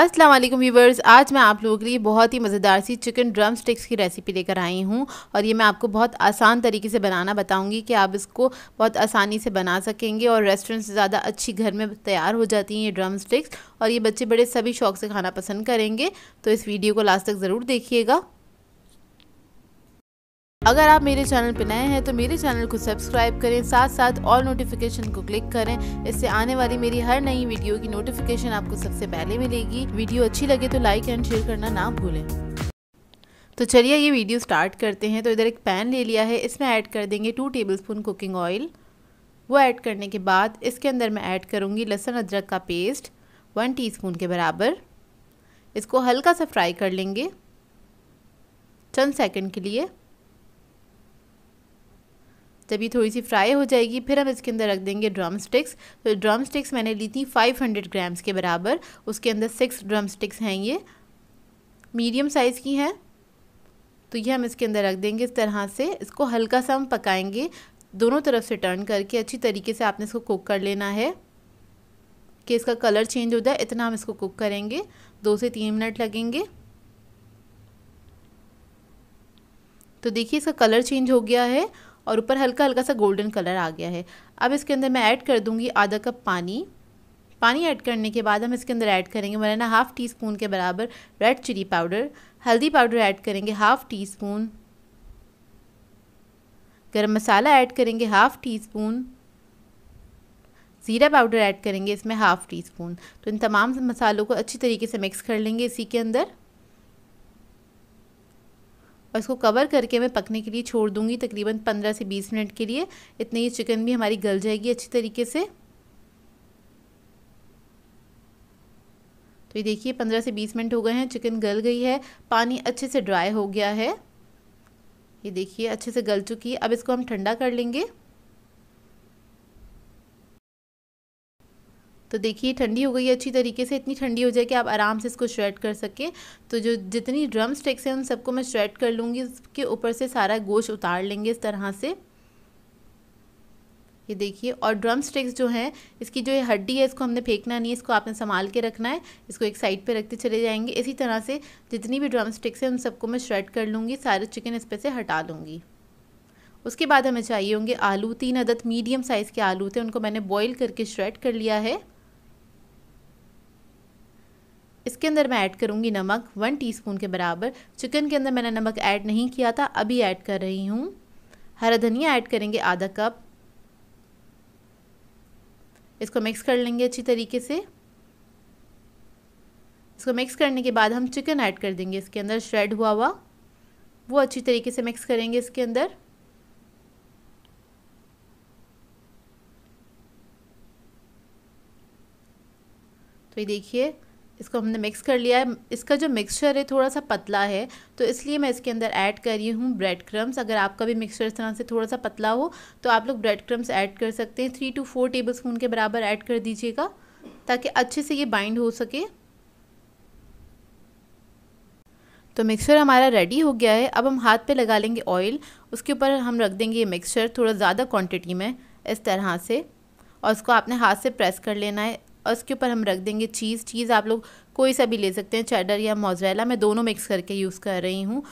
अस्सलाम वालेकुम व्यूवर्स आज मैं आप लोगों के लिए बहुत ही मज़ेदार सी चिकन ड्रम स्टिक्स की रेसिपी लेकर आई हूँ और ये मैं आपको बहुत आसान तरीके से बनाना बताऊँगी कि आप इसको बहुत आसानी से बना सकेंगे और रेस्टोरेंट से ज़्यादा अच्छी घर में तैयार हो जाती हैं ये ड्रम स्टिक्स और ये बच्चे बड़े सभी शौक से खाना पसंद करेंगे तो इस वीडियो को लास्ट तक ज़रूर देखिएगा अगर आप मेरे चैनल पर नए हैं तो मेरे चैनल को सब्सक्राइब करें साथ साथ ऑल नोटिफिकेशन को क्लिक करें इससे आने वाली मेरी हर नई वीडियो की नोटिफिकेशन आपको सबसे पहले मिलेगी वीडियो अच्छी लगे तो लाइक एंड शेयर करना ना भूलें तो चलिए ये वीडियो स्टार्ट करते हैं तो इधर एक पैन ले लिया है इसमें ऐड कर देंगे टू स्पून कुकिंग ऑयल वो ऐड करने के बाद इसके अंदर मैं ऐड करूँगी लहसुन अदरक का पेस्ट वन स्पून के बराबर इसको हल्का सा फ्राई कर लेंगे चंद सेकेंड के लिए जब ये थोड़ी सी फ्राई हो जाएगी फिर हम इसके अंदर रख देंगे ड्रम स्टिक्स तो ड्रम स्टिक्स मैंने ली थी 500 ग्राम्स के बराबर उसके अंदर सिक्स ड्रम स्टिक्स हैं ये मीडियम साइज़ की हैं तो ये हम इसके अंदर रख देंगे इस तरह से इसको हल्का सा हम पकाएंगे दोनों तरफ से टर्न करके अच्छी तरीके से आपने इसको कुक कर लेना है कि इसका कलर चेंज हो जाए इतना हम इसको कुक करेंगे दो से तीन मिनट लगेंगे तो देखिए इसका कलर चेंज हो गया है और ऊपर हल्का हल्का सा गोल्डन कलर आ गया है अब इसके अंदर मैं ऐड कर दूँगी आधा कप पानी पानी ऐड करने के बाद हम इसके अंदर ऐड करेंगे वन हाफ़ टी स्पून के बराबर रेड चिली पाउडर हल्दी पाउडर ऐड करेंगे half teaspoon garam masala add करेंगे हाफ़ टी स्पून ज़ीरा पाउडर ऐड करेंगे इसमें हाफ़ टी स्पून तो इन तमाम मसालों को अच्छी तरीके से मिक्स कर लेंगे इसी के अंदर और इसको कवर करके मैं पकने के लिए छोड़ दूँगी तकरीबन पंद्रह से बीस मिनट के लिए इतने ही चिकन भी हमारी गल जाएगी अच्छी तरीके से तो ये देखिए पंद्रह से बीस मिनट हो गए हैं चिकन गल गई है पानी अच्छे से ड्राई हो गया है ये देखिए अच्छे से गल चुकी है अब इसको हम ठंडा कर लेंगे तो देखिए ठंडी हो गई अच्छी तरीके से इतनी ठंडी हो जाए कि आप आराम से इसको श्रेड कर सकें तो जो जितनी ड्रम स्टिक्स हैं उन सबको मैं श्रेड कर लूँगी उसके ऊपर से सारा गोश्त उतार लेंगे इस तरह से ये देखिए और ड्रम स्टिक्स जो हैं इसकी जो ये हड्डी है इसको हमने फेंकना नहीं है इसको आपने संभाल के रखना है इसको एक साइड पे रखते चले जाएंगे इसी तरह से जितनी भी ड्रम स्टिक्स हैं उन सबको मैं श्रेड कर लूँगी सारे चिकन इस पर से हटा लूँगी उसके बाद हमें चाहिए होंगे आलू तीन अदद मीडियम साइज़ के आलू थे उनको मैंने बॉईल करके श्रेड कर लिया है इसके अंदर मैं ऐड करूँगी नमक वन टीस्पून के बराबर चिकन के अंदर मैंने नमक ऐड नहीं किया था अभी ऐड कर रही हूँ हरा धनिया ऐड करेंगे आधा कप इसको मिक्स कर लेंगे अच्छी तरीके से इसको मिक्स करने के बाद हम चिकन ऐड कर देंगे इसके अंदर श्रेड हुआ हुआ वो अच्छी तरीके से मिक्स करेंगे इसके अंदर तो ये देखिए इसको हमने मिक्स कर लिया है इसका जो मिक्सचर है थोड़ा सा पतला है तो इसलिए मैं इसके अंदर ऐड कर रही हूँ ब्रेड क्रम्स अगर आपका भी मिक्सचर इस तरह से थोड़ा सा पतला हो तो आप लोग ब्रेड क्रम्स ऐड कर सकते हैं three two four tablespoon के बराबर ऐड कर दीजिएगा ताकि अच्छे से ये बाइंड हो सके तो मिक्सचर हमारा रेडी हो गया है अब हम हाथ पे लगा लेंगे ऑयल उसके ऊपर हम रख देंगे ये मिक्सचर थोड़ा ज़्यादा क्वांटिटी में इस तरह से और उसको आपने हाथ से प्रेस कर लेना है और उसके ऊपर हम रख देंगे चीज़ चीज़ आप लोग कोई सा भी ले सकते हैं चैडर या मोजरेला मैं दोनों मिक्स करके यूज़ कर रही हूँ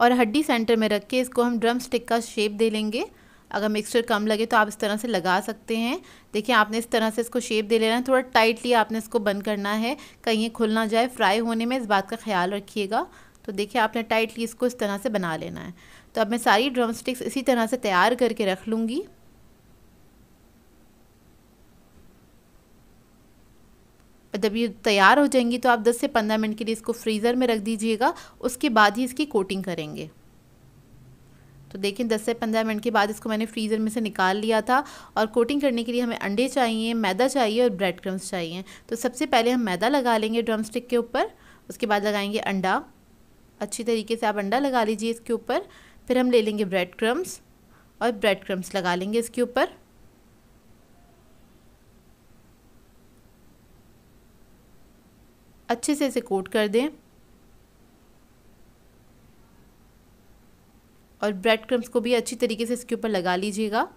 और हड्डी सेंटर में रख के इसको हम ड्रम स्टिक का शेप दे लेंगे अगर मिक्सचर कम लगे तो आप इस तरह से लगा सकते हैं देखिए आपने इस तरह से इसको शेप दे लेना है थोड़ा टाइटली आपने इसको बंद करना है कहीं ये खुल ना जाए फ्राई होने में इस बात का ख्याल रखिएगा तो देखिए आपने टाइटली इसको इस तरह से बना लेना है तो अब मैं सारी ड्रम स्टिक्स इसी तरह से तैयार करके रख लूँगी जब ये तैयार हो जाएंगी तो आप 10 से 15 मिनट के लिए इसको फ्रीज़र में रख दीजिएगा उसके बाद ही इसकी कोटिंग करेंगे तो देखें 10 से 15 मिनट के बाद इसको मैंने फ्रीज़र में से निकाल लिया था और कोटिंग करने के लिए हमें अंडे चाहिए मैदा चाहिए और ब्रेड क्रम्स चाहिए तो सबसे पहले हम मैदा लगा लेंगे ड्रम स्टिक के ऊपर उसके बाद लगाएंगे अंडा अच्छी तरीके से आप अंडा लगा लीजिए इसके ऊपर फिर हम ले लेंगे ब्रेड क्रम्स और ब्रेड क्रम्स लगा लेंगे इसके ऊपर अच्छे से इसे कोट कर दें और ब्रेड क्रम्स को भी अच्छी तरीके से इसके ऊपर लगा लीजिएगा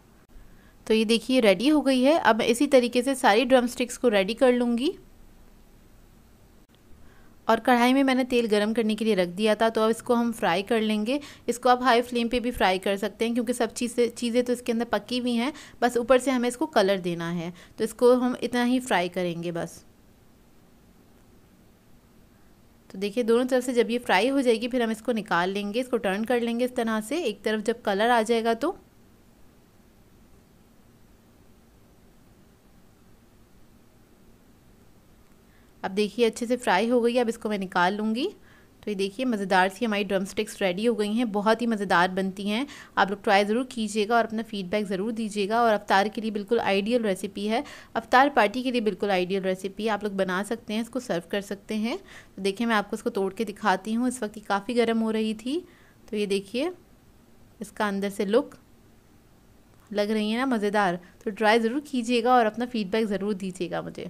तो ये देखिए रेडी हो गई है अब मैं इसी तरीके से सारी ड्रम स्टिक्स को रेडी कर लूँगी और कढ़ाई में मैंने तेल गरम करने के लिए रख दिया था तो अब इसको हम फ्राई कर लेंगे इसको आप हाई फ्लेम पे भी फ्राई कर सकते हैं क्योंकि सब चीज़ें चीज़ें तो इसके अंदर पकी हुई हैं बस ऊपर से हमें इसको कलर देना है तो इसको हम इतना ही फ्राई करेंगे बस तो देखिए दोनों तरफ से जब ये फ्राई हो जाएगी फिर हम इसको निकाल लेंगे इसको टर्न कर लेंगे इस तरह से एक तरफ जब कलर आ जाएगा तो अब देखिए अच्छे से फ्राई हो गई अब इसको मैं निकाल लूँगी तो ये देखिए मज़ेदार सी हमारी ड्रम स्टिक्स रेडी हो गई हैं बहुत ही मज़ेदार बनती हैं आप लोग ट्राई ज़रूर कीजिएगा और अपना फीडबैक ज़रूर दीजिएगा और अवतार के लिए बिल्कुल आइडियल रेसिपी है अवतार पार्टी के लिए बिल्कुल आइडियल रेसिपी है आप लोग बना सकते हैं इसको सर्व कर सकते हैं तो देखिए मैं आपको इसको तोड़ के दिखाती हूँ इस वक्त ये काफ़ी गर्म हो रही थी तो ये देखिए इसका अंदर से लुक लग रही है ना मज़ेदार तो ट्राई ज़रूर कीजिएगा और अपना फीडबैक ज़रूर दीजिएगा मुझे